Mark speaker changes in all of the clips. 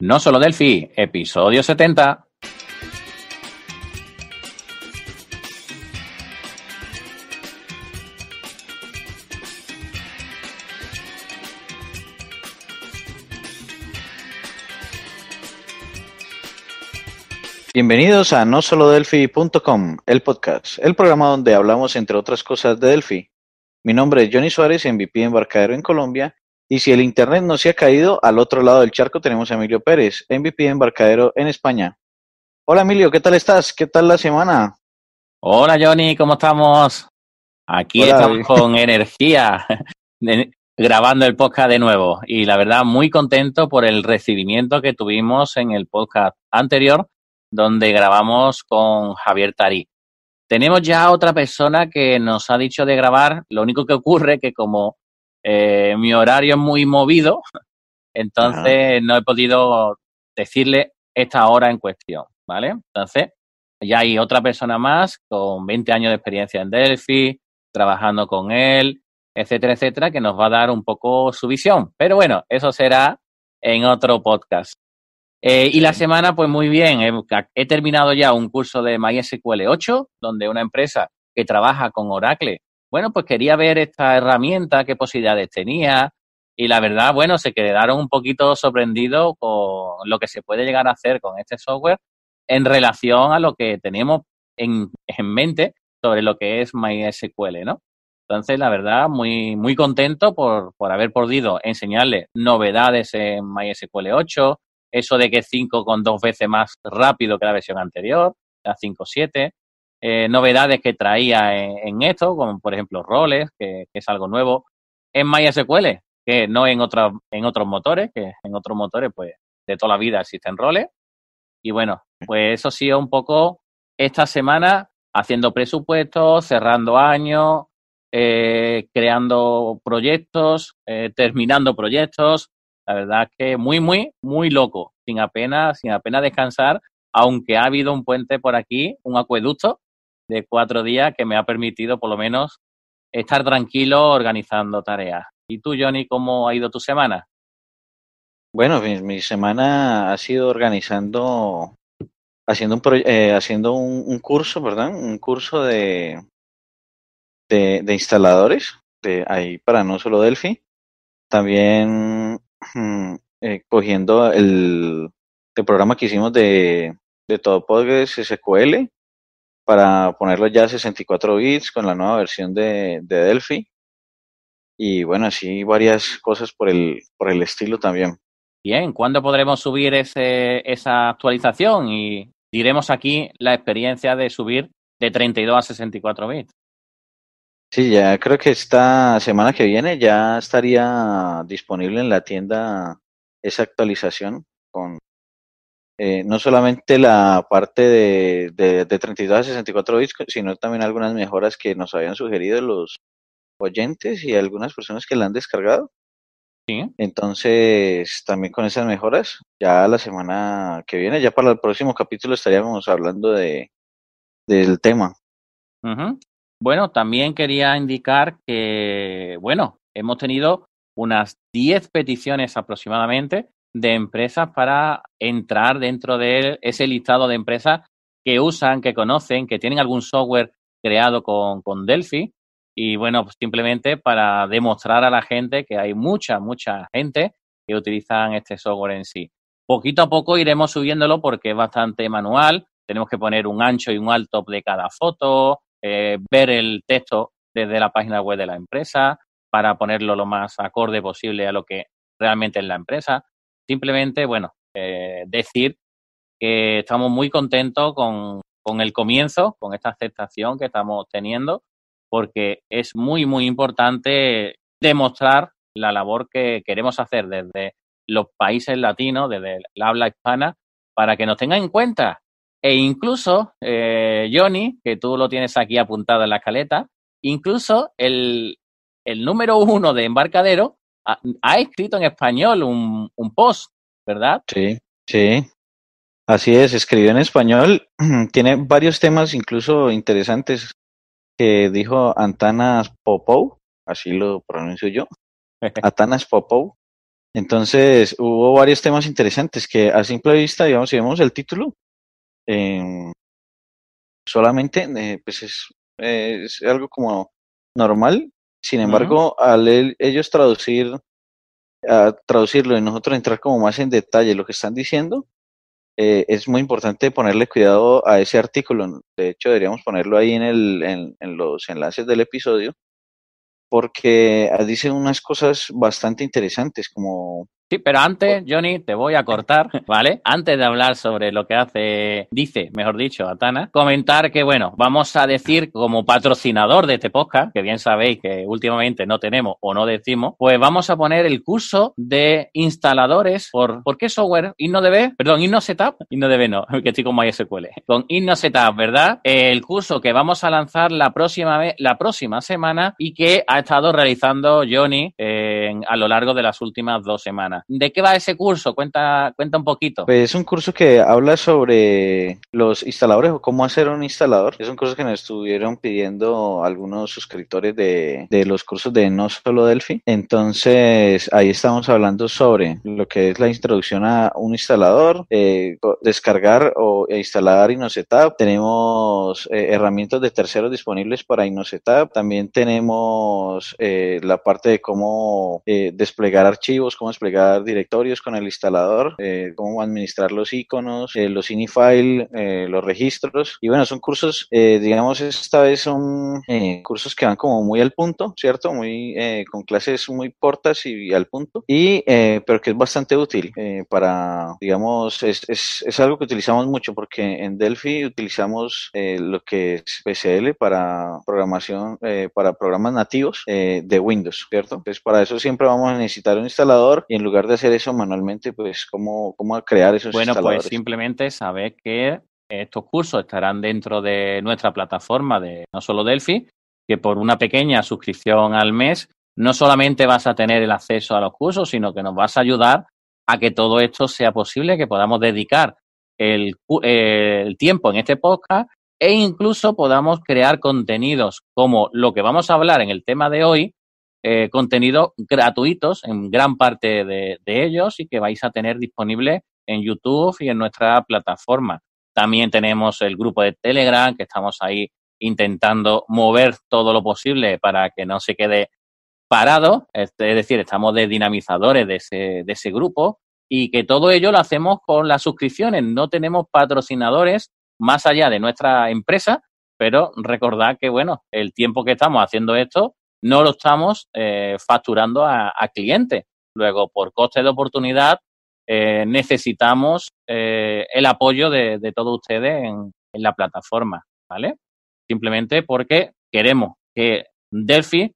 Speaker 1: No solo Delphi, episodio 70.
Speaker 2: Bienvenidos a no solo el podcast, el programa donde hablamos entre otras cosas de Delphi. Mi nombre es Johnny Suárez, MVP Embarcadero en Colombia, y si el Internet no se ha caído, al otro lado del charco tenemos a Emilio Pérez, MVP embarcadero en España. Hola Emilio, ¿qué tal estás? ¿Qué tal la semana?
Speaker 1: Hola Johnny, ¿cómo estamos? Aquí estamos con energía, grabando el podcast de nuevo. Y la verdad, muy contento por el recibimiento que tuvimos en el podcast anterior, donde grabamos con Javier Tarí. Tenemos ya otra persona que nos ha dicho de grabar. Lo único que ocurre es que como eh, mi horario es muy movido, entonces no he podido decirle esta hora en cuestión, ¿vale? Entonces, ya hay otra persona más con 20 años de experiencia en Delphi, trabajando con él, etcétera, etcétera, que nos va a dar un poco su visión. Pero bueno, eso será en otro podcast. Eh, y la semana, pues muy bien, he terminado ya un curso de MySQL 8, donde una empresa que trabaja con Oracle bueno, pues quería ver esta herramienta, qué posibilidades tenía. Y la verdad, bueno, se quedaron un poquito sorprendidos con lo que se puede llegar a hacer con este software en relación a lo que tenemos en, en mente sobre lo que es MySQL, ¿no? Entonces, la verdad, muy, muy contento por, por haber podido enseñarle novedades en MySQL 8, eso de que es 5 con dos veces más rápido que la versión anterior, la 5.7, eh, novedades que traía en, esto, como por ejemplo roles, que, es algo nuevo, en MySQL, que no en, otros en otros motores, que en otros motores pues de toda la vida existen roles. Y bueno, pues eso sí un poco esta semana haciendo presupuestos, cerrando años, eh, creando proyectos, eh, terminando proyectos. La verdad es que muy, muy, muy loco, sin apenas, sin apenas descansar, aunque ha habido un puente por aquí, un acueducto, de cuatro días que me ha permitido por lo menos estar tranquilo organizando tareas. ¿Y tú, Johnny, cómo ha ido tu semana?
Speaker 2: Bueno, mi, semana ha sido organizando, haciendo un, eh, haciendo un, curso, ¿verdad? Un curso de, de, instaladores, de ahí para no solo Delphi. También mm, eh, cogiendo el, programa que hicimos de, de todo SQL para ponerlo ya a 64 bits con la nueva versión de, de Delphi. Y bueno, así varias cosas por el, por el estilo también.
Speaker 1: Bien, ¿cuándo podremos subir esa actualización? Y diremos aquí la experiencia de subir de 32 a 64 bits.
Speaker 2: Sí, ya creo que esta semana que viene ya estaría disponible en la tienda esa actualización con eh, no solamente la parte de, de, 32 a 64 discos, sino también algunas mejoras que nos habían sugerido los oyentes y algunas personas que la han descargado. Sí. Entonces, también con esas mejoras, ya la semana que viene, ya para el próximo capítulo estaríamos hablando de del tema.
Speaker 1: Bueno, también quería indicar que, bueno, hemos tenido unas 10 peticiones aproximadamente de empresas para entrar dentro de ese listado de empresas que usan, que conocen, que tienen algún software creado con, Delphi. Y bueno, pues simplemente para demostrar a la gente que hay mucha, mucha gente que utilizan este software en sí. Poquito a poco iremos subiéndolo porque es bastante manual. Tenemos que poner un ancho y un alto de cada foto, eh, ver el texto desde la página web de la empresa para ponerlo lo más acorde posible a lo que realmente es la empresa. Simplemente, bueno, eh, decir que estamos muy contentos con, el comienzo, con esta aceptación que estamos teniendo, porque es muy, muy importante demostrar la labor que queremos hacer desde los países latinos, desde la habla hispana, para que nos tengan en cuenta. E incluso, eh, Johnny, que tú lo tienes aquí apuntado en la escaleta, incluso el, el número uno de embarcadero ha, escrito en español un, un post, ¿verdad?
Speaker 2: Sí, sí. Así es, escribió en español. Tiene varios temas incluso interesantes que dijo Antanas Popou, así lo pronuncio yo. Antanas Popou. Entonces, hubo varios temas interesantes que a simple vista, digamos, si vemos el título, em, solamente eh, pues es, es, algo como normal, sin embargo, al ellos traducir, a traducirlo y nosotros entrar como más en detalle lo que están diciendo, eh, es muy importante ponerle cuidado a ese artículo. De hecho, deberíamos ponerlo ahí en, en los enlaces del episodio, porque ah, dicen unas cosas bastante interesantes, como Sí, pero antes, pues- Johnny, te voy a cortar,
Speaker 1: ¿vale? Antes de hablar sobre lo que hace, dice, mejor dicho, Atana, comentar que, bueno, vamos a decir como patrocinador de este podcast, que bien sabéis que últimamente no tenemos o no decimos, pues vamos a poner el curso de instaladores por, ¿por qué software? InnoDB, perdón, InnoSetup, InnoDB no, que estoy con MySQL, con InnoSetup, ¿verdad? El curso que vamos a lanzar la próxima, la próxima semana y que ha estado realizando Johnny eh, a lo largo de las últimas dos semanas. ¿De qué va ese curso? Cuenta, cuenta un poquito.
Speaker 2: Pues es un curso que habla sobre los instaladores o cómo hacer un instalador. Es un curso que nos estuvieron pidiendo algunos suscriptores de, los cursos de No Solo Delphi. Entonces, ahí estamos hablando sobre lo que es la introducción a un instalador, eh, descargar o instalar InnoSetup. Tenemos eh, herramientas de terceros disponibles para InnoSetup. También tenemos eh, la parte de cómo desplegar archivos, cómo desplegar directorios con el instalador, eh, cómo administrar los iconos, eh, los inifile, eh, los registros. Y bueno, son cursos, digamos, esta vez son cursos que van como muy al punto, ¿cierto? Muy con clases muy cortas y, al punto. Y, pero que es bastante útil para, digamos, es, es, es, algo que utilizamos mucho porque en Delphi utilizamos lo que es PCL para programación, para programas nativos de Windows, ¿cierto? Entonces, para eso siempre vamos a necesitar un instalador y en lugar lugar de hacer eso manualmente, pues cómo, cómo crear esos Bueno, pues
Speaker 1: simplemente saber que estos cursos estarán dentro de nuestra plataforma de no solo Delphi, que por una pequeña suscripción al mes no solamente vas a tener el acceso a los cursos, sino que nos vas a ayudar a que todo esto sea posible, que podamos dedicar el tiempo en este podcast e incluso podamos crear contenidos como lo que vamos a hablar en el tema de hoy, eh, contenidos gratuitos en gran parte de, ellos y que vais a tener disponible en YouTube y en nuestra plataforma. También tenemos el grupo de Telegram que estamos ahí intentando mover todo lo posible para que no se quede parado, este, es decir, estamos de dinamizadores de de ese grupo y que todo ello lo hacemos con las suscripciones. No tenemos patrocinadores más allá de nuestra empresa, pero recordad que, bueno, el tiempo que estamos haciendo esto no lo estamos eh, facturando a, clientes. Luego, por coste de oportunidad, eh, necesitamos eh, el apoyo de, todos ustedes en, la plataforma, ¿vale? Simplemente porque queremos que Delphi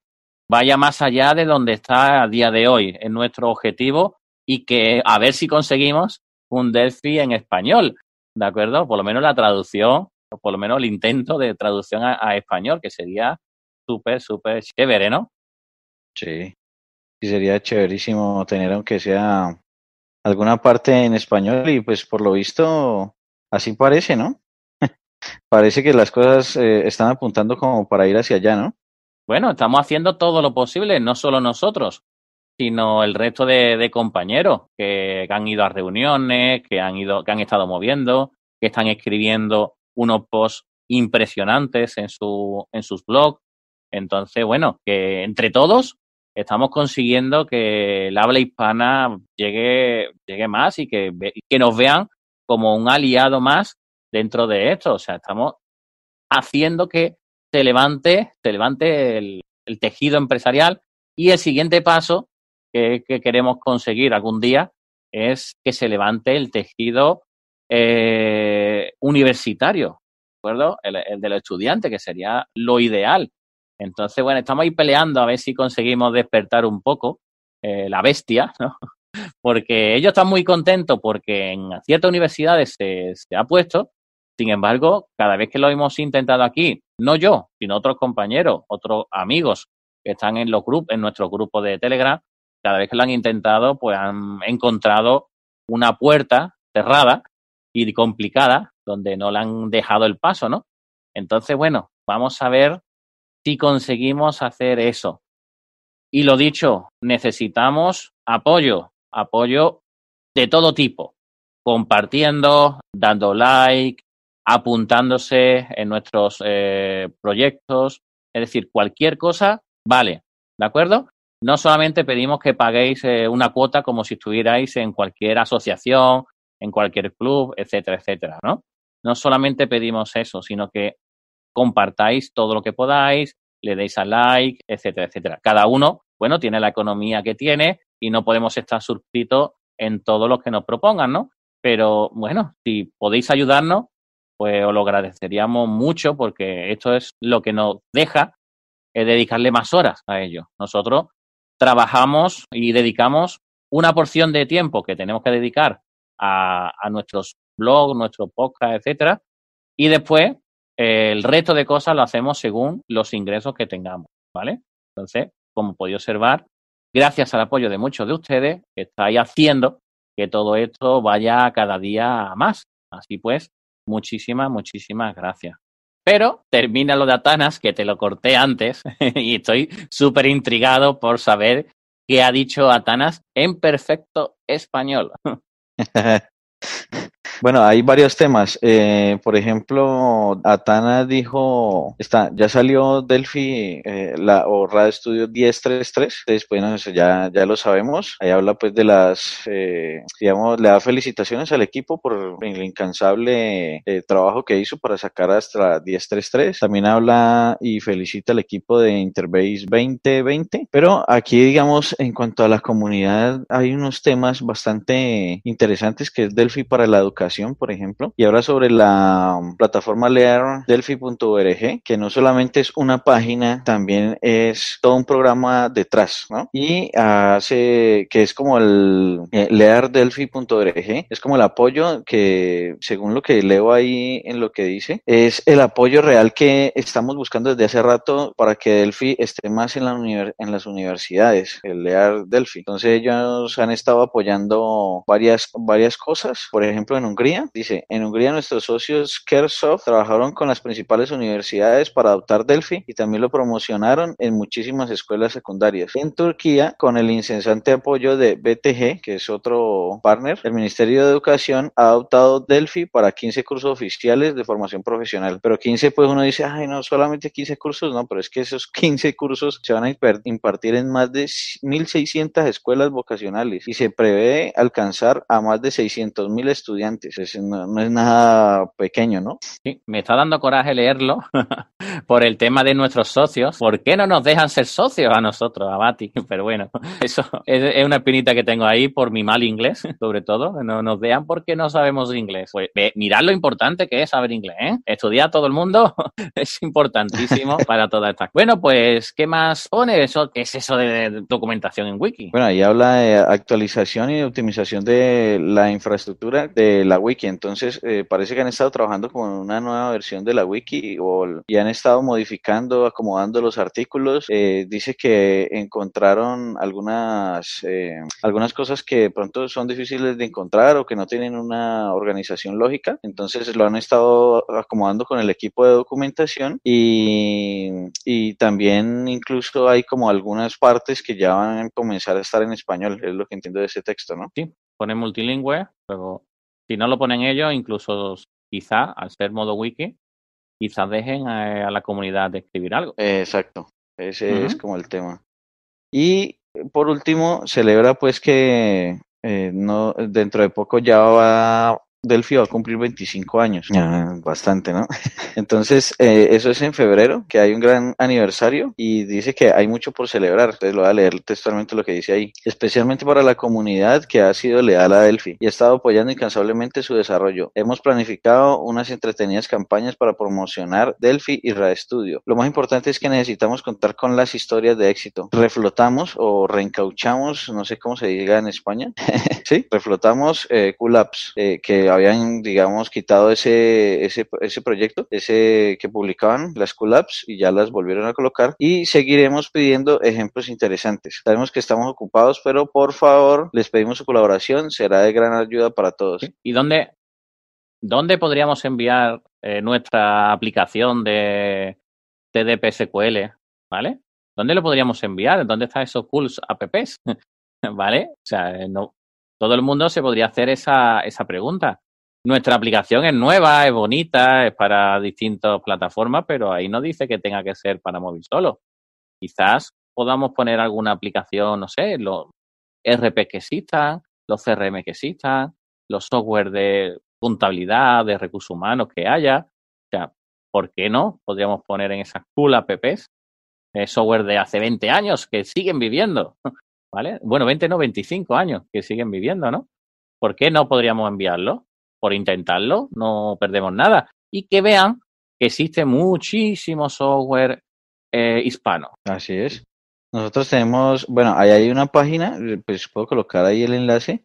Speaker 1: vaya más allá de donde está a día de hoy, en nuestro objetivo, y que a ver si conseguimos un Delphi en español, ¿de acuerdo? Por lo menos la traducción, o por lo menos el intento de traducción a español, que sería súper, súper chévere, ¿no? Sí.
Speaker 2: Y sería chéverísimo tener, aunque sea alguna parte en español, y pues por lo visto, así parece, ¿no? parece que las cosas eh, están apuntando como para ir hacia allá, ¿no?
Speaker 1: Bueno, estamos haciendo todo lo posible, no solo nosotros, sino el resto de, compañeros que, han ido a reuniones, que han ido, que han estado moviendo, que están escribiendo unos posts impresionantes en su, en sus blogs, entonces, bueno, que entre todos estamos consiguiendo que el habla hispana llegue, más y que, que nos vean como un aliado más dentro de esto. O sea, estamos haciendo que se levante, se levante el, tejido empresarial y el siguiente paso que, queremos conseguir algún día es que se levante el tejido eh, universitario, ¿de acuerdo? El, del estudiante que sería lo ideal. Entonces, bueno, estamos ahí peleando a ver si conseguimos despertar un poco eh, la bestia, ¿no? Porque ellos están muy contentos porque en ciertas universidades se, se ha puesto, sin embargo, cada vez que lo hemos intentado aquí, no yo, sino otros compañeros, otros amigos que están en los grupos, en nuestro grupo de Telegram, cada vez que lo han intentado, pues han encontrado una puerta cerrada y complicada donde no le han dejado el paso, ¿no? Entonces, bueno, vamos a ver si conseguimos hacer eso. Y lo dicho, necesitamos apoyo, apoyo de todo tipo, compartiendo, dando like, apuntándose en nuestros eh, proyectos, es decir, cualquier cosa, vale, ¿de acuerdo? No solamente pedimos que paguéis eh, una cuota como si estuvierais en cualquier asociación, en cualquier club, etcétera, etcétera, ¿no? No solamente pedimos eso, sino que compartáis todo lo que podáis, le deis a like, etcétera, etcétera. Cada uno, bueno, tiene la economía que tiene y no podemos estar suscritos en todos los que nos propongan, ¿no? Pero bueno, si podéis ayudarnos, pues os lo agradeceríamos mucho porque esto es lo que nos deja es dedicarle más horas a ello. Nosotros trabajamos y dedicamos una porción de tiempo que tenemos que dedicar a, a nuestros blogs, nuestros podcasts, etcétera, y después el resto de cosas lo hacemos según los ingresos que tengamos, ¿vale? Entonces, como podéis observar, gracias al apoyo de muchos de ustedes, estáis haciendo que todo esto vaya cada día a más. Así pues, muchísimas, muchísimas gracias. Pero termina lo de Atanas, que te lo corté antes, y estoy súper intrigado por saber qué ha dicho Atanas en perfecto español.
Speaker 2: Bueno, hay varios temas. Eh, por ejemplo, Atana dijo, está, ya salió Delphi eh, la, o Radio Studio 1033. después ya, ya lo sabemos. Ahí habla pues de las, eh, digamos, le da felicitaciones al equipo por el incansable trabajo que hizo para sacar hasta 1033. También habla y felicita al equipo de Interbase 2020. Pero aquí, digamos, en cuanto a la comunidad, hay unos temas bastante interesantes que es Delphi para la educación por ejemplo. Y ahora sobre la um, plataforma leardelphi.org, que no solamente es una página, también es todo un programa detrás, ¿no? Y hace que es como el eh, leardelphi.org, es como el apoyo que, según lo que leo ahí en lo que dice, es el apoyo real que estamos buscando desde hace rato para que Delphi esté más en, la en las universidades, el leardelphi, Entonces ellos han estado apoyando varias, varias cosas, por ejemplo, en un Hungría, dice, en Hungría nuestros socios Kersoft trabajaron con las principales universidades para adoptar Delphi y también lo promocionaron en muchísimas escuelas secundarias. En Turquía, con el incesante apoyo de BTG, que es otro partner, el Ministerio de Educación ha adoptado Delphi para 15 cursos oficiales de formación profesional. Pero 15, pues uno dice, ay, no, solamente 15 cursos, no, pero es que esos 15 cursos se van a impartir en más de 1.600 escuelas vocacionales y se prevé alcanzar a más de 600.000 estudiantes no, es nada pequeño, ¿no? Sí,
Speaker 1: me está dando coraje leerlo por el tema de nuestros socios. ¿Por qué no nos dejan ser socios a nosotros, a Bati? Pero bueno, eso es, una espinita que tengo ahí por mi mal inglés, sobre todo. No nos vean porque no sabemos inglés. Pues mirad lo importante que es saber inglés, ¿eh? Estudiar todo el mundo es importantísimo para toda esta. Bueno, pues, ¿qué más pone eso? ¿Qué es eso de documentación
Speaker 2: en wiki? Bueno, ahí habla de actualización y optimización de la infraestructura de la wiki. Entonces, eh, parece que han estado trabajando con una nueva versión de la wiki y han estado modificando, acomodando los artículos. Eh, dice que encontraron algunas, eh, algunas cosas que pronto son difíciles de encontrar o que no tienen una organización lógica. Entonces, lo han estado acomodando con el equipo de documentación y, y también incluso hay como algunas partes que ya van a comenzar a estar en español, es lo que entiendo de ese texto, ¿no? Sí, pone multilingüe, luego si
Speaker 1: no lo ponen ellos, incluso quizá al ser modo wiki, quizás dejen eh, a, la
Speaker 2: comunidad de escribir algo. Exacto, ese es como el tema. Y por último, celebra pues que eh, no, dentro de poco ya va Delphi va a cumplir 25 años. bastante, ¿no? Entonces, eh, eso es en febrero, que hay un gran aniversario y dice que hay mucho por celebrar. Les lo voy a leer textualmente lo que dice ahí. Especialmente para la comunidad que ha sido leal a Delphi y ha estado apoyando incansablemente su desarrollo. Hemos planificado unas entretenidas campañas para promocionar Delphi y RaStudio. Lo más importante es que necesitamos contar con las historias de éxito. Reflotamos o reencauchamos, no sé cómo se diga en España. sí, reflotamos eh, Cool eh, que habían, digamos, quitado ese, ese, ese proyecto, ese que publicaban, las collabs, y ya las volvieron a colocar. Y seguiremos pidiendo ejemplos interesantes. Sabemos que estamos ocupados, pero por favor, les pedimos su colaboración, será de gran ayuda para todos. ¿Y dónde,
Speaker 1: dónde podríamos enviar eh, nuestra aplicación de TDP SQL? ¿Vale? ¿Dónde lo podríamos enviar? ¿Dónde están esos pulls apps? ¿Vale? O sea, eh, no, todo el mundo se podría hacer esa, esa pregunta. Nuestra aplicación es nueva, es bonita, es para distintas plataformas, pero ahí no dice que tenga que ser para móvil solo. Quizás podamos poner alguna aplicación, no sé, los RP que existan, los CRM que existan, los software de contabilidad, de recursos humanos que haya. O sea, ¿por qué no? Podríamos poner en esas cool apps eh, software de hace 20 años que siguen viviendo. ¿vale? Bueno, 20 no, 25 años que siguen viviendo, ¿no? ¿Por qué no podríamos enviarlo? Por intentarlo, no perdemos nada. Y que vean que existe muchísimo software eh, hispano. Así es.
Speaker 2: Nosotros tenemos, bueno, ahí hay una página, pues puedo colocar ahí el enlace.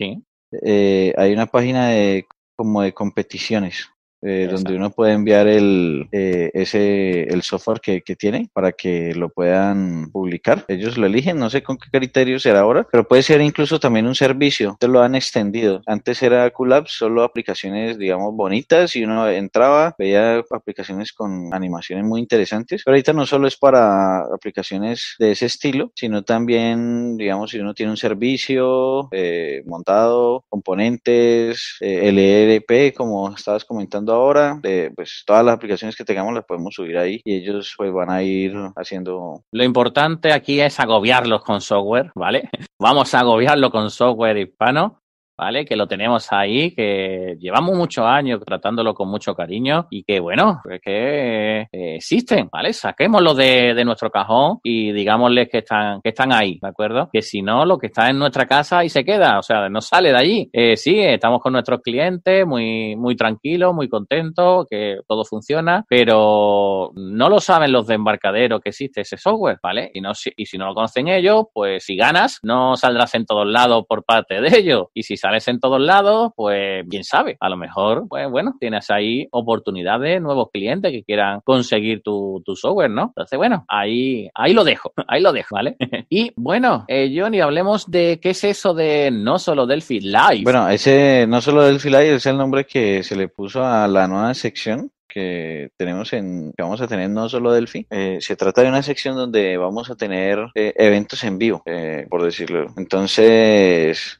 Speaker 2: Sí. Eh, hay una página de como de competiciones. Eh, donde uno puede enviar el, eh, ese, el software que, tiene para que lo puedan publicar. Ellos lo eligen, no sé con qué criterio será ahora, pero puede ser incluso también un servicio. Te lo han extendido. Antes era Qlabs solo aplicaciones, digamos, bonitas y uno entraba, veía aplicaciones con animaciones muy interesantes, pero ahorita no solo es para aplicaciones de ese estilo, sino también, digamos, si uno tiene un servicio eh, montado, componentes, LRP, e como estabas comentando ahora, pues todas las aplicaciones que tengamos las podemos subir ahí y ellos pues van a ir haciendo...
Speaker 1: Lo importante aquí es agobiarlos con software, ¿vale? Vamos a agobiarlo con software hispano ¿vale? Que lo tenemos ahí, que llevamos muchos años tratándolo con mucho cariño y que, bueno, es pues que eh, existen, ¿vale? Saquémoslo de, de, nuestro cajón y digámosles que están, que están ahí, ¿de acuerdo? Que si no, lo que está en nuestra casa y se queda, o sea, no sale de allí. Eh, sí, estamos con nuestros clientes muy, muy tranquilos, muy contentos, que todo funciona, pero no lo saben los de embarcadero que existe ese software, ¿vale? Y, no, si, y si no lo conocen ellos, pues si ganas, no saldrás en todos lados por parte de ellos. Y si en todos lados, pues quién sabe, a lo mejor, pues bueno, tienes ahí oportunidades, nuevos clientes que quieran conseguir tu, software, ¿no? Entonces, bueno, ahí, ahí lo dejo, ahí lo dejo, ¿vale? y bueno, eh, Johnny, hablemos de qué es eso de no solo Delphi Live. Bueno,
Speaker 2: ese no solo Delphi Live es el nombre que se le puso a la nueva sección que tenemos en vamos a tener no solo Delphi eh, se trata de una sección donde vamos a tener eh, eventos en vivo eh, por decirlo entonces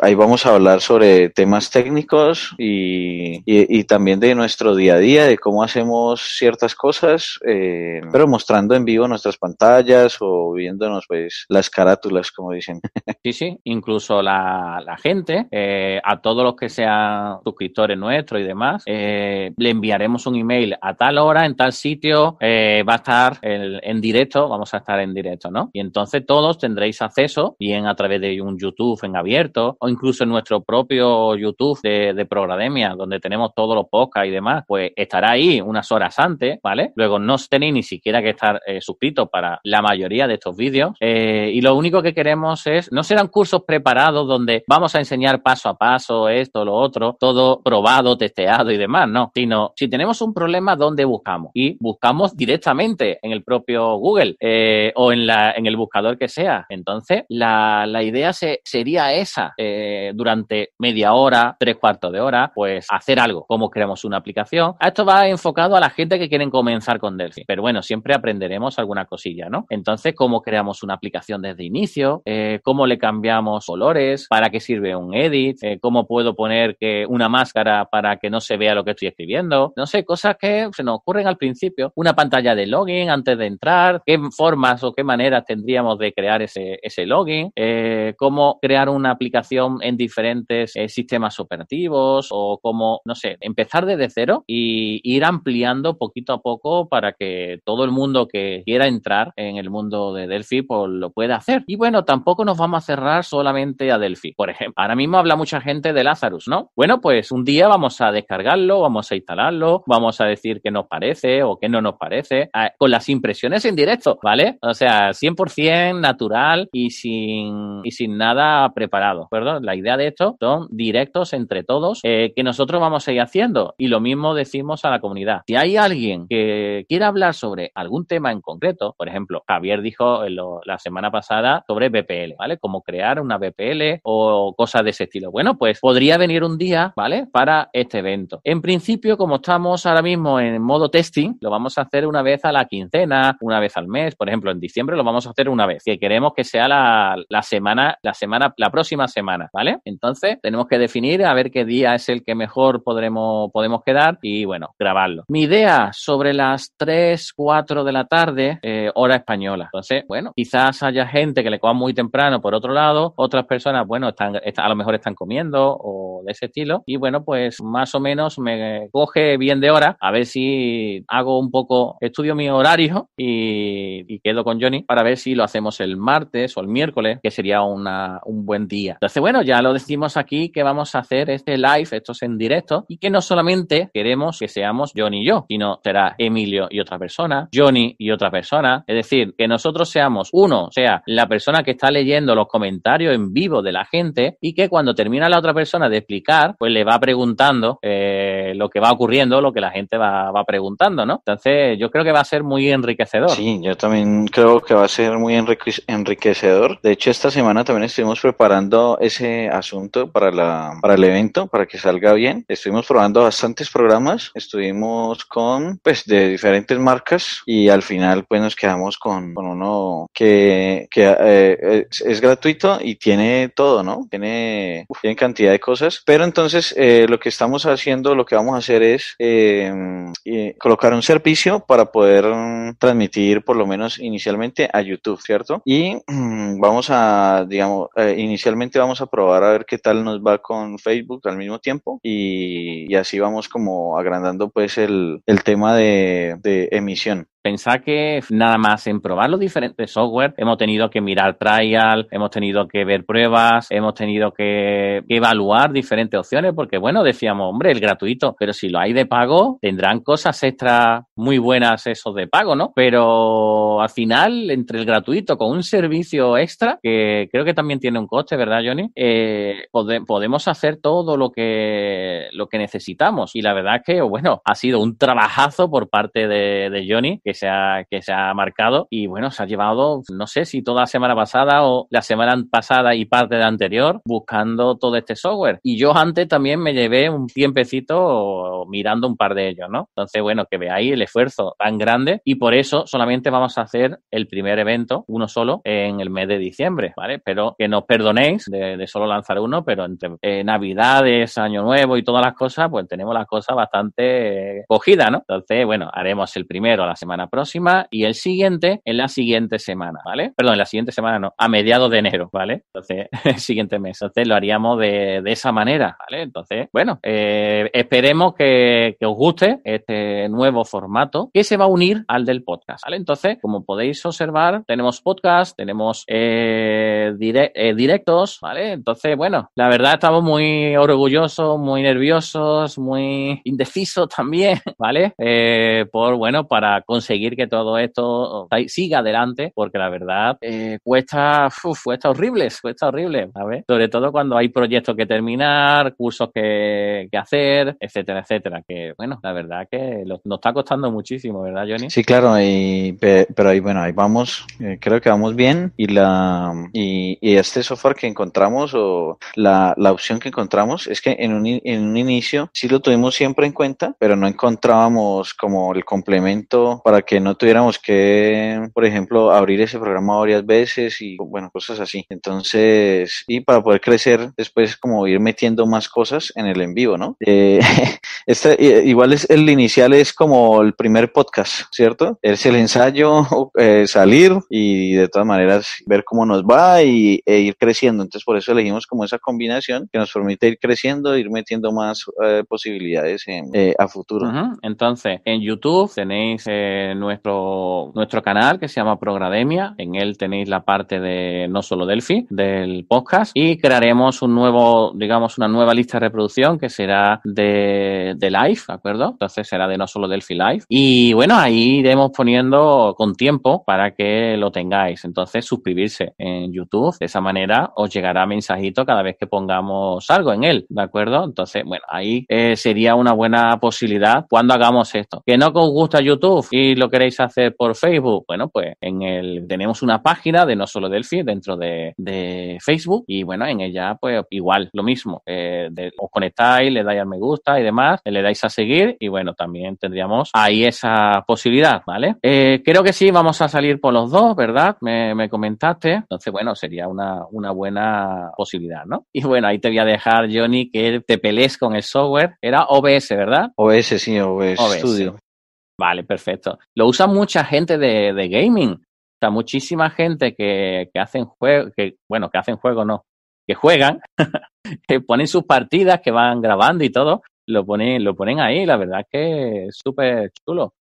Speaker 2: ahí vamos a hablar sobre temas técnicos y, también de nuestro día a día de cómo hacemos ciertas cosas pero mostrando en vivo nuestras pantallas o viéndonos pues las carátulas como dicen
Speaker 1: sí sí incluso la, la gente a todos los que sean suscriptores nuestros y demás le enviamos haremos un email a tal hora, en tal sitio, eh, va a estar el, en directo, vamos a estar en directo, ¿no? Y entonces todos tendréis acceso, bien a través de un YouTube en abierto, o incluso en nuestro propio YouTube de, de Progrademia, donde tenemos todos los podcasts y demás, pues estará ahí unas horas antes, ¿vale? Luego no tenéis ni siquiera que estar eh, suscritos para la mayoría de estos vídeos. Eh, y lo único que queremos es, no serán cursos preparados donde vamos a enseñar paso a paso esto, lo otro, todo probado, testeado y demás, no, sino si tenemos un problema, ¿dónde buscamos? Y buscamos directamente en el propio Google eh, o en, el buscador que sea. Entonces, la, idea sería esa. Eh, durante media hora, tres cuartos de hora, pues hacer algo. ¿Cómo creamos una aplicación? Esto va enfocado a la gente que quieren comenzar con Delphi. Pero bueno, siempre aprenderemos alguna cosilla, ¿no? Entonces, ¿cómo creamos una aplicación desde inicio? Eh, ¿Cómo le cambiamos colores? ¿Para qué sirve un edit? ¿Cómo puedo poner que una máscara para que no se vea lo que estoy escribiendo? no sé, cosas que se nos ocurren al principio. Una pantalla de login antes de entrar, qué formas o qué maneras tendríamos de crear ese, ese login, eh, cómo crear una aplicación en diferentes eh, sistemas operativos o cómo, no sé, empezar desde cero y ir ampliando poquito a poco para que todo el mundo que quiera entrar en el mundo de Delphi pues, lo pueda hacer. Y bueno, tampoco nos vamos a cerrar solamente a Delphi. Por ejemplo, ahora mismo habla mucha gente de Lazarus, ¿no? Bueno, pues un día vamos a descargarlo, vamos a instalarlo vamos a decir que nos parece o que no nos parece, con las impresiones en directo, ¿vale? O sea, 100% natural y sin, sin nada preparado, Perdón, La idea de esto son directos entre todos eh, que nosotros vamos a ir haciendo y lo mismo decimos a la comunidad. Si hay alguien que quiera hablar sobre algún tema en concreto, por ejemplo, Javier dijo la semana pasada sobre BPL, ¿vale? Cómo crear una BPL o cosas de ese estilo. Bueno, pues podría venir un día, ¿vale? Para este evento. En principio, como está ahora mismo en modo testing, lo vamos a hacer una vez a la quincena, una vez al mes, por ejemplo, en diciembre lo vamos a hacer una vez, que queremos que sea la, semana, la semana, la próxima semana, ¿vale? Entonces, tenemos que definir a ver qué día es el que mejor podremos, podemos quedar y bueno, grabarlo. Mi idea sobre las 3, 4 de la tarde, eh, hora española. Entonces, bueno, quizás haya gente que le coja muy temprano por otro lado, otras personas, bueno, están, a lo mejor están comiendo o de ese estilo y bueno, pues más o menos me coge bien de hora, a ver si hago un poco, estudio mi horario y, quedo con Johnny para ver si lo hacemos el martes o el miércoles, que sería una, un buen día. Entonces, bueno, ya lo decimos aquí que vamos a hacer este live, estos en directo, y que no solamente queremos que seamos Johnny y yo, sino será Emilio y otra persona, Johnny y otra persona. Es decir, que nosotros seamos uno, o sea, la persona que está leyendo los comentarios en vivo de la gente y que cuando termina la otra persona de explicar, pues le va preguntando eh, lo que va ocurriendo lo que la gente va, va preguntando, ¿no? Entonces, yo creo que va a ser muy enriquecedor. Sí, yo
Speaker 2: también creo que va a ser muy enriquecedor. De hecho, esta semana también estuvimos preparando ese asunto para, la, para el evento, para que salga bien. Estuvimos probando bastantes programas, estuvimos con, pues, de diferentes marcas y al final, pues, nos quedamos con, uno que, que eh, es, gratuito y tiene todo, ¿no? Tiene, bien cantidad de cosas. Pero entonces, eh, lo que estamos haciendo, lo que vamos a hacer es eh, colocar un servicio para poder mm, transmitir por lo menos inicialmente a YouTube, ¿cierto? Y mm, vamos a, digamos, eh, inicialmente vamos a probar a ver qué tal nos va con Facebook al mismo tiempo y, así vamos como agrandando pues el, tema de
Speaker 1: emisión pensar que nada más en probar los diferentes software hemos tenido que mirar trial, hemos tenido que ver pruebas, hemos tenido que, evaluar diferentes opciones porque bueno, decíamos, hombre, el gratuito, pero si lo hay de pago, tendrán cosas extra muy buenas esos de pago, ¿no? Pero al final, entre el gratuito con un servicio extra, que creo que también tiene un coste, ¿verdad, Johnny? Eh, podemos hacer todo lo que, lo que necesitamos. Y la verdad es que, bueno, ha sido un trabajazo por parte de, de Johnny, que se ha, que se ha marcado. Y bueno, se ha llevado, no sé si toda la semana pasada o la semana pasada y parte de anterior, buscando todo este software. Y yo antes también me llevé un tiempecito mirando un par de ellos, ¿no? Entonces, bueno, que veáis el esfuerzo tan grande. Y por eso solamente vamos a hacer el primer evento, uno solo, en el mes de diciembre, ¿vale? Pero que nos perdonéis de, solo lanzar uno, pero entre eh, Navidades, Año Nuevo y todas las cosas, pues tenemos las cosas bastante eh, cogidas, ¿no? Entonces, bueno, haremos el primero la semana próxima y el siguiente en la siguiente semana, ¿vale? Perdón, en la siguiente semana no, a mediados de enero, ¿vale? Entonces, el siguiente mes. Entonces, lo haríamos de, esa manera, ¿vale? Entonces, bueno, eh, esperemos que, os guste este nuevo formato que se va a unir al del podcast, ¿vale? Entonces, como podéis observar, tenemos podcast, tenemos eh, eh, directos, ¿vale? Entonces, bueno, la verdad estamos muy orgullosos, muy nerviosos, muy indecisos también, ¿vale? por, bueno, para conseguir seguir que todo esto siga adelante, porque la verdad eh, cuesta, uf, cuesta horrible, cuesta horrible, ¿sabes? Sobre todo cuando hay proyectos que terminar, cursos que, hacer, etcétera, etcétera. Que bueno, la verdad que nos está costando muchísimo, ¿verdad, Johnny? Sí,
Speaker 2: claro, pero ahí, bueno, ahí vamos, eh, creo que vamos bien y la y, este software que encontramos o la, opción que encontramos es que en un, en un inicio sí lo tuvimos siempre en cuenta, pero no encontrábamos como el complemento para que no tuviéramos que, por ejemplo, abrir ese programa varias veces y, bueno, cosas así. Entonces, y para poder crecer después, como ir metiendo más cosas en el en vivo, ¿no? Eh, este, igual es el inicial, es como el primer podcast, ¿cierto? Es el ensayo, eh, salir y de todas maneras ver cómo nos va y, e ir creciendo. Entonces, por eso elegimos como esa combinación que nos permite ir creciendo, ir metiendo más eh, posibilidades a futuro. Entonces, en YouTube tenéis
Speaker 1: nuestro, nuestro canal que se llama Progrademia. En él tenéis la parte de no solo Delphi, del podcast. Y crearemos un nuevo, digamos, una nueva lista de reproducción que será de, de live, ¿de acuerdo? Entonces será de no solo Delphi Live. Y bueno, ahí iremos poniendo con tiempo para que lo tengáis. Entonces, suscribirse en YouTube. De esa manera os llegará mensajito cada vez que pongamos algo en él, ¿de acuerdo? Entonces, bueno, ahí eh, sería una buena posibilidad cuando hagamos esto. Que no os gusta YouTube y queréis hacer por Facebook, bueno, pues en el tenemos una página de no solo Delphi dentro de, Facebook y bueno, en ella pues igual, lo mismo, eh, os conectáis, le dais al me gusta y demás, le dais a seguir y bueno, también tendríamos ahí esa posibilidad, ¿vale? Eh, creo que sí, vamos a salir por los dos, ¿verdad? Me, comentaste, entonces bueno, sería una, una buena posibilidad, ¿no? Y bueno, ahí te voy a dejar, Johnny, que te pelees con el software. Era OBS, ¿verdad?
Speaker 2: OBS, sí, OBS. Studio.
Speaker 1: Vale, perfecto. Lo usa mucha gente de, de gaming. O muchísima gente que, que hacen juego que, bueno, que hacen juegos no, que juegan, que ponen sus partidas, que van grabando y
Speaker 2: todo, lo ponen, lo ponen
Speaker 1: ahí, la verdad que es súper chulo.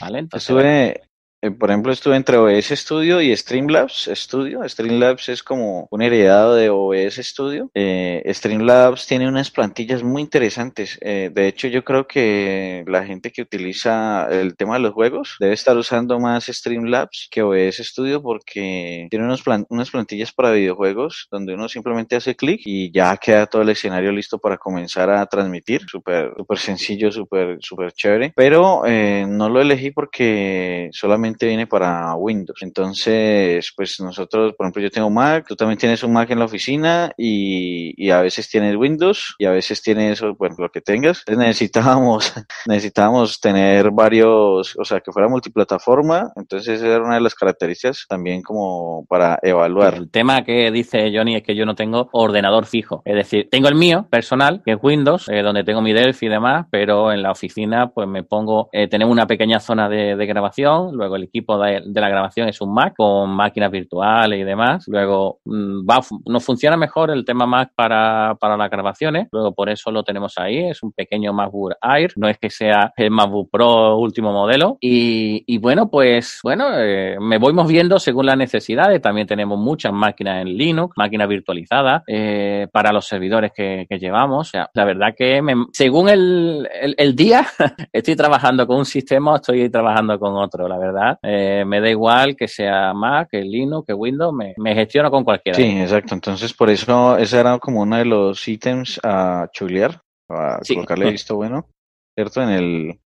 Speaker 1: ¿Vale?
Speaker 2: Entonces, eh, por ejemplo, estuve entre OBS Studio y Streamlabs Studio. Streamlabs es como un heredado de OBS Studio. Eh, Streamlabs tiene unas plantillas muy interesantes. Eh, de hecho, yo creo que la gente que utiliza el tema de los juegos debe estar usando más Streamlabs que OBS Studio porque tiene unos unas plantillas para videojuegos donde uno simplemente hace clic y ya queda todo el escenario listo para comenzar a transmitir. Súper, súper sencillo, súper, súper chévere. Pero no lo elegí porque solamente viene para Windows. Entonces, pues nosotros, por ejemplo, yo tengo Mac, tú también tienes un Mac en la oficina y, a veces tienes Windows y a veces tienes, bueno, lo que tengas. necesitábamos, necesitábamos tener varios, o sea, que fuera multiplataforma. Entonces, era una de las características también como para evaluar. El tema
Speaker 1: que dice Johnny es que yo no tengo ordenador fijo. Es decir, tengo el mío personal, que es Windows, eh, donde tengo mi Delphi y demás, pero en la oficina pues me pongo, eh, tenemos una pequeña zona de, de grabación, luego equipo de, la grabación es un Mac con máquinas virtuales y demás. Luego mm, va, nos funciona mejor el tema Mac para, para las grabaciones. Luego por eso lo tenemos ahí. Es un pequeño MacBook Air. No es que sea el MacBook Pro último modelo. Y, bueno, pues bueno, eh, me voy moviendo según las necesidades. También tenemos muchas máquinas en Linux, máquinas virtualizadas eh, para los servidores que, llevamos. la verdad que según el, el, el día estoy trabajando con un sistema, estoy trabajando con otro. La verdad eh, me da igual que sea Mac, que Linux, que Windows, me, me gestiono con cualquiera. Sí,
Speaker 2: exacto. Entonces, por eso ese era como uno de los ítems a chulear, a colocarle visto bueno, ¿cierto? En el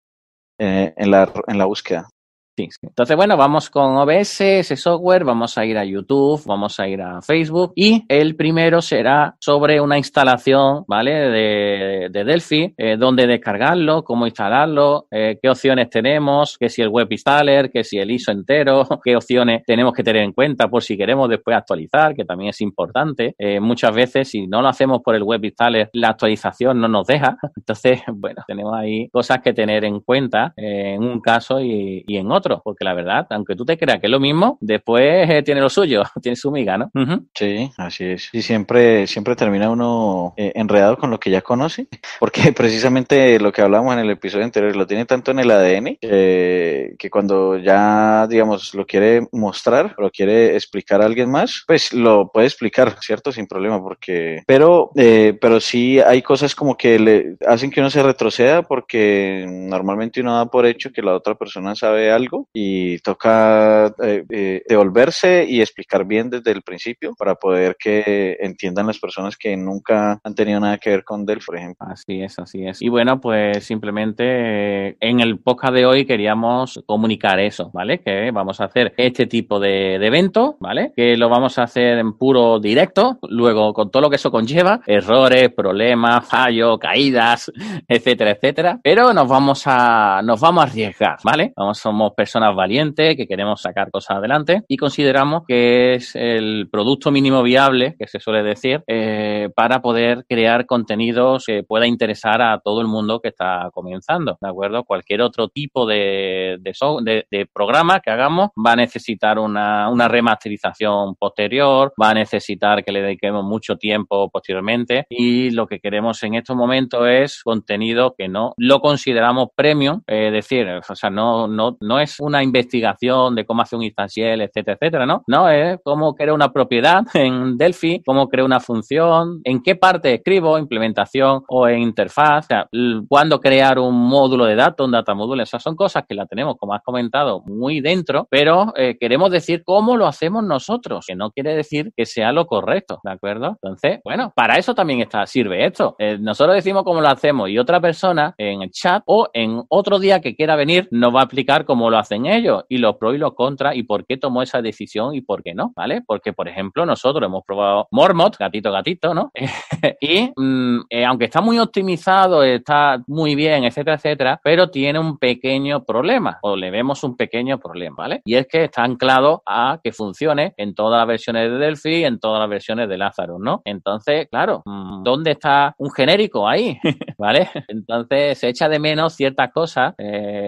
Speaker 2: eh, en, la, en la búsqueda. Entonces,
Speaker 1: bueno, vamos con OBS, ese software, vamos a ir a YouTube, vamos a ir a Facebook y el primero será sobre una instalación, ¿vale? De, Delphi, eh, dónde descargarlo, cómo instalarlo, eh, qué opciones tenemos, que si el web installer, que si el ISO entero, qué opciones tenemos que tener en cuenta por si queremos después actualizar, que también es importante. Eh, muchas veces, si no lo hacemos por el web installer, la actualización no nos deja. Entonces, bueno, tenemos ahí cosas que tener en cuenta en un caso y en otro porque la verdad, aunque tú te creas que es lo mismo, después eh, tiene lo suyo, tiene su miga, ¿no? Sí,
Speaker 2: así es. Y siempre, siempre termina uno eh, enredado con lo que ya conoce, porque precisamente lo que hablábamos en el episodio anterior lo tiene tanto en el ADN eh, que cuando ya, digamos, lo quiere mostrar, lo quiere explicar a alguien más, pues lo puede explicar, ¿cierto? Sin problema, porque... Pero, pero sí hay cosas como que le hacen que uno se retroceda porque normalmente uno da por hecho que la otra persona sabe algo y toca eh, eh, devolverse y explicar bien desde el principio para poder que entiendan las personas que nunca han tenido nada que ver con Dell, por ejemplo. Así es, así es. Y bueno, pues simplemente eh, en el podcast de hoy queríamos comunicar
Speaker 1: eso, ¿vale? Que vamos a hacer este tipo de, evento, ¿vale? Que lo vamos a hacer en puro directo, luego con todo lo que eso conlleva, errores, problemas, fallos, caídas, etcétera, etcétera. Pero nos vamos a, nos vamos a arriesgar, ¿vale? Vamos, somos personas valientes, que queremos sacar cosas adelante y consideramos que es el producto mínimo viable, que se suele decir, eh, para poder crear contenidos que pueda interesar a todo el mundo que está comenzando, ¿de acuerdo? Cualquier otro tipo de, de, de, programa que hagamos va a necesitar una, una, remasterización posterior, va a necesitar que le dediquemos mucho tiempo posteriormente y lo que queremos en estos momentos es contenido que no lo consideramos premium, es decir, o sea, no, no, no es una investigación de cómo hace un instanciel, etcétera, etcétera, ¿no? No, es cómo crea una propiedad en Delphi, cómo crea una función, en qué parte escribo, implementación o en interfaz, o cuándo crear un módulo de datos, un data module, esas son cosas que la tenemos, como has comentado, muy dentro, pero eh, queremos decir cómo lo hacemos nosotros, que no quiere decir que sea lo correcto, ¿de acuerdo? Entonces, bueno, para eso también está, sirve esto. Eh, nosotros decimos cómo lo hacemos y otra persona en el chat o en otro día que quiera venir nos va a explicar cómo lo hacen ellos y los pros y los contras y por qué tomó esa decisión y por qué no, ¿vale? Porque, por ejemplo, nosotros hemos probado Mormot, gatito, gatito, ¿no? y mm, eh, aunque está muy optimizado, está muy bien, etcétera, etcétera, pero tiene un pequeño problema o le vemos un pequeño problema, ¿vale? Y es que está anclado a que funcione en todas las versiones de Delphi en todas las versiones de Lazarus, ¿no? Entonces, claro, mm, ¿dónde está un genérico ahí? ¿Vale? Entonces se echa de menos ciertas cosas. Eh,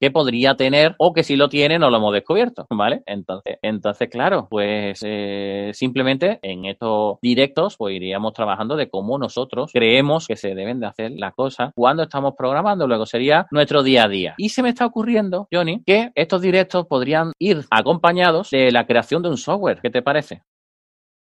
Speaker 1: que podría tener o que si lo tiene no lo hemos descubierto, ¿vale? Entonces, entonces claro, pues eh, simplemente en estos directos pues iríamos trabajando de cómo nosotros creemos que se deben de hacer las cosas cuando estamos programando, luego sería nuestro día a día. Y se me está ocurriendo, Johnny, que estos directos podrían ir acompañados de la creación de un software. ¿Qué te parece?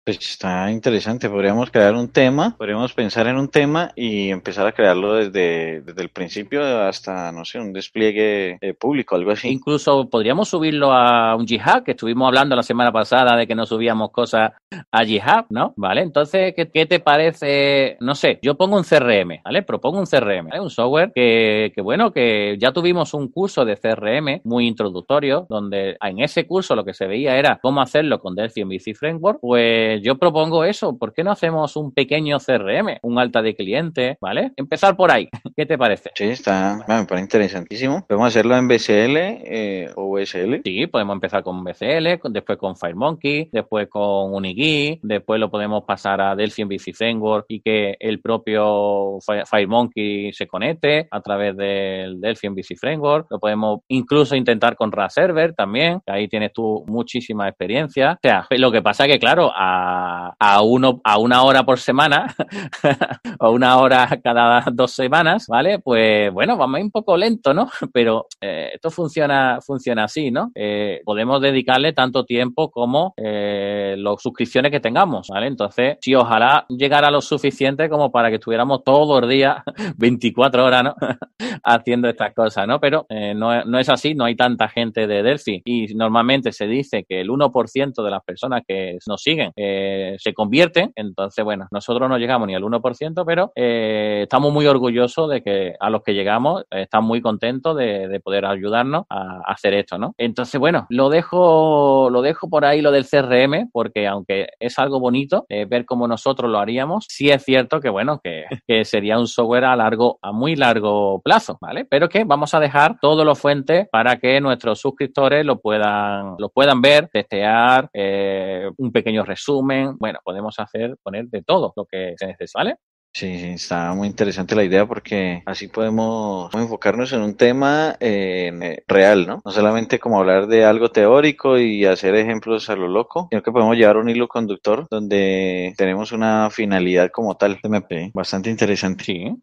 Speaker 2: Pues está interesante, podríamos crear un tema, podríamos pensar en un tema y empezar a crearlo desde, desde el principio hasta, no sé, un despliegue eh, público, algo así. Incluso
Speaker 1: podríamos subirlo a un Jihad, que estuvimos hablando la semana pasada de que no subíamos cosas a Jihad, ¿no? Vale, entonces, ¿qué, qué te parece? No sé, yo pongo un CRM, ¿vale? Propongo un CRM, un software que, que, bueno, que ya tuvimos un curso de CRM muy introductorio, donde en ese curso lo que se veía era cómo hacerlo con Delphi MVC Framework, pues pues yo propongo eso. ¿Por qué no hacemos un pequeño CRM, un alta de cliente, ¿vale? Empezar por ahí. ¿Qué te parece? Sí,
Speaker 2: está, me parece interesantísimo. Podemos hacerlo en BCL eh, o
Speaker 1: VSL Sí, podemos empezar con BCL, después con FireMonkey, después con Unigui, después lo podemos pasar a Delphi en BC Framework y que el propio FireMonkey se conecte a través del Delphi en BC Framework. Lo podemos incluso intentar con RAS Server también. Ahí tienes tú muchísima experiencia. O sea, lo que pasa que, claro, a a, uno, a una hora por semana o una hora cada dos semanas, ¿vale? Pues bueno, vamos un poco lento, ¿no? Pero eh, esto funciona, funciona así, ¿no? Eh, podemos dedicarle tanto tiempo como eh, las suscripciones que tengamos, ¿vale? Entonces, si ojalá llegara lo suficiente como para que estuviéramos todos los días, 24 horas, ¿no? Haciendo estas cosas, ¿no? Pero no, no es así, no hay tanta gente de Delphi y normalmente se dice que el 1% de las personas que nos siguen eh, se convierte Entonces, bueno, nosotros no llegamos ni al 1%, pero eh, estamos muy orgullosos de que a los que llegamos están muy contentos de, poder ayudarnos a, hacer esto, ¿no? Entonces, bueno, lo dejo, lo dejo por ahí lo del CRM, porque aunque es algo bonito eh, ver cómo nosotros lo haríamos, sí es cierto que, bueno, que, sería un software a largo, a muy largo plazo, ¿vale? Pero que vamos a dejar todos los fuentes para que nuestros suscriptores lo puedan, lo puedan ver, testear, un pequeño resumen bueno, podemos hacer, poner de todo lo que se necesita, ¿vale?
Speaker 2: Sí, está muy interesante la idea porque así podemos enfocarnos en un tema eh, real, ¿no? No solamente como hablar de algo teórico y hacer ejemplos a lo loco, sino que podemos llevar un hilo conductor donde tenemos una finalidad como tal. MP. bastante interesante.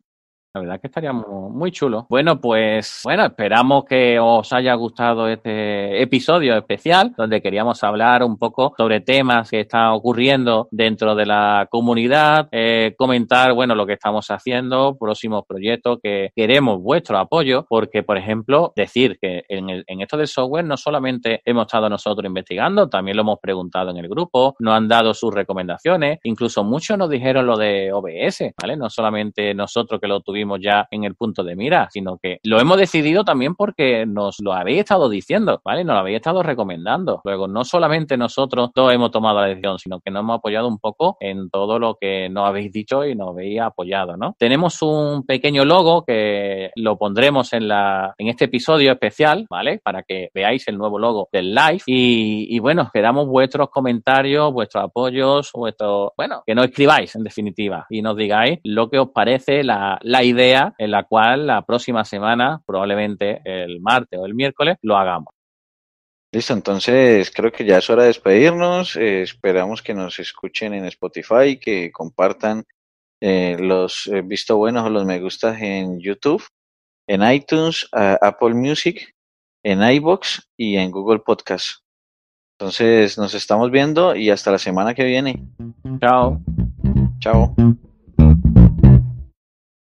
Speaker 2: La verdad que estaría muy, chulo.
Speaker 1: Bueno, pues bueno, esperamos que os haya gustado este episodio especial donde queríamos hablar un poco sobre temas que están ocurriendo dentro de la comunidad, eh, comentar, bueno, lo que estamos haciendo, próximos proyectos que queremos vuestro apoyo, porque, por ejemplo, decir que en, el, en esto del software no solamente hemos estado nosotros investigando, también lo hemos preguntado en el grupo, nos han dado sus recomendaciones, incluso muchos nos dijeron lo de OBS, ¿vale? No solamente nosotros que lo tuvimos ya en el punto de mira, sino que lo hemos decidido también porque nos lo habéis estado diciendo, ¿vale? Nos lo habéis estado recomendando. Luego, no solamente nosotros todos hemos tomado la decisión, sino que nos hemos apoyado un poco en todo lo que nos habéis dicho y nos habéis apoyado, ¿no? Tenemos un pequeño logo que lo pondremos en, la, en este episodio especial, ¿vale? Para que veáis el nuevo logo del live. Y, y bueno, quedamos vuestros comentarios, vuestros apoyos, vuestros, bueno, que nos escribáis en definitiva y nos digáis lo que os parece la, la idea en la cual la próxima semana, probablemente el martes o el miércoles, lo hagamos.
Speaker 2: Listo, entonces creo que ya es hora de despedirnos. Eh, esperamos que nos escuchen en Spotify, que compartan eh, los eh, visto buenos o los me gustas en YouTube, en iTunes, Apple Music, en iBox y en Google Podcast. Entonces nos estamos viendo y hasta la semana que viene. Chao. Chao.